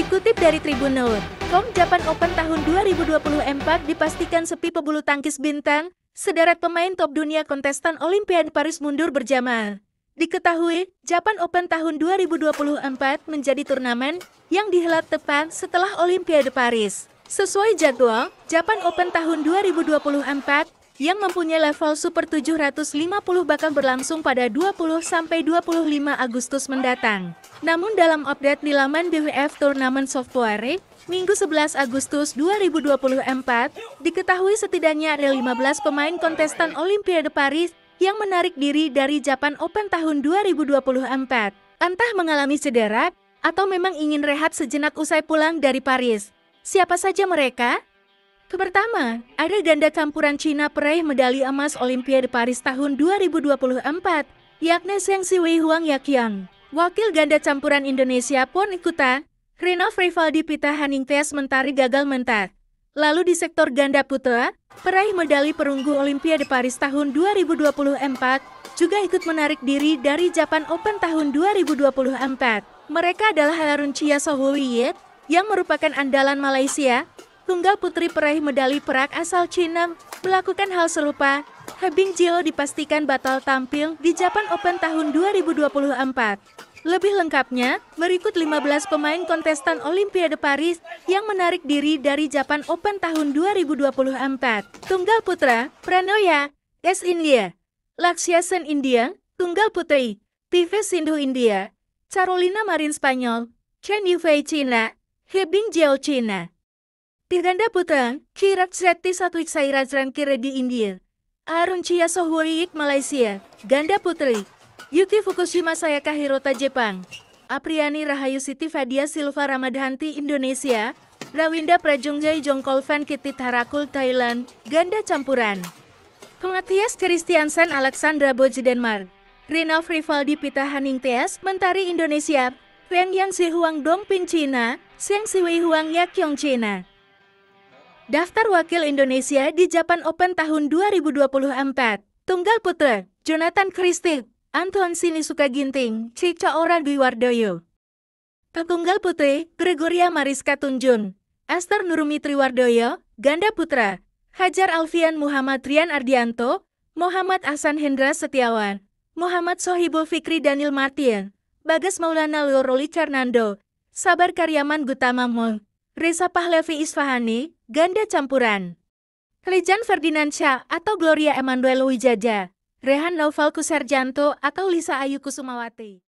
Dikutip dari Tribun KOM Japan Open tahun 2024 dipastikan sepi pebulu tangkis bintang. sederet pemain top dunia kontestan Olimpiade Paris mundur berjamaah. Diketahui, Japan Open tahun 2024 menjadi turnamen yang dihelat tepat setelah Olimpiade Paris. Sesuai jadwal, Japan Open tahun 2024 yang mempunyai level Super 750 bakal berlangsung pada 20-25 Agustus mendatang. Namun dalam update di laman BWF Tournament Software, Minggu 11 Agustus 2024, diketahui setidaknya ada 15 pemain kontestan Olimpiade Paris yang menarik diri dari Japan Open tahun 2024. Entah mengalami cedera, atau memang ingin rehat sejenak usai pulang dari Paris. Siapa saja mereka? Pertama, ada ganda campuran Cina peraih medali emas Olimpiade Paris tahun 2024, yakni Seng Siwei Huang Yakyang. Wakil ganda campuran Indonesia pun Ikuta, Renov Rivaldi Pita Tias Mentari gagal mentar. Lalu di sektor ganda putra, peraih medali perunggu Olimpiade Paris tahun 2024 juga ikut menarik diri dari Japan Open tahun 2024. Mereka adalah Harun Chia Sohuliye, yang merupakan andalan Malaysia, tunggal putri peraih medali perak asal Cina melakukan hal serupa. Hebing Jio dipastikan batal tampil di Japan Open tahun 2024. Lebih lengkapnya, berikut 15 pemain kontestan Olimpiade Paris yang menarik diri dari Japan Open tahun 2024. Tunggal putra, Pranoya, S. India. Lakshya Sen India, Tunggal Putri, TV Sindhu India, Carolina Marin Spanyol, Chen Yufei China, Hebing Jiao China. Tirganda Putang, Kirat Sreti Satwik Sairajran di India. Arun Chia Sohuiik Malaysia, Ganda Putri. Yuki Fukushima Sayaka Hirota Jepang. Apriani Rahayu Siti Fadia Silva Ramadhanti Indonesia. Rawinda Jongkol Van Kitty Tarakul Thailand, Ganda Campuran. Pengatias Christiansen Alexandra Boji Denmark. Rinov Rivaldi Pita Tias, Mentari Indonesia. Wang Yang Si Huang Dong Dongpin China, Siang Siwei Huang Yak Yong China. Daftar wakil Indonesia di Japan Open tahun 2024. Tunggal putra, Jonathan Christie, Anton Sinisuka Ginting, Cica Ora Dwiwardoyo. Tunggal putri, Gregoria Mariska Tunjun, Esther Nurumi Triwardoyo, ganda putra, Hajar Alfian Muhammad Rian Ardianto, Muhammad Hasan Hendra Setiawan, Muhammad Sohibo Fikri Daniel Martin, Bagas Maulana Loro Fernando, Sabar Karyaman Mong. Reza Pahlevi Isfahani, ganda campuran. Rejan Ferdinandsyah atau Gloria Emanuel Wijaja, Rehan Noval Kusarjanto atau Lisa Ayu Kusumawati.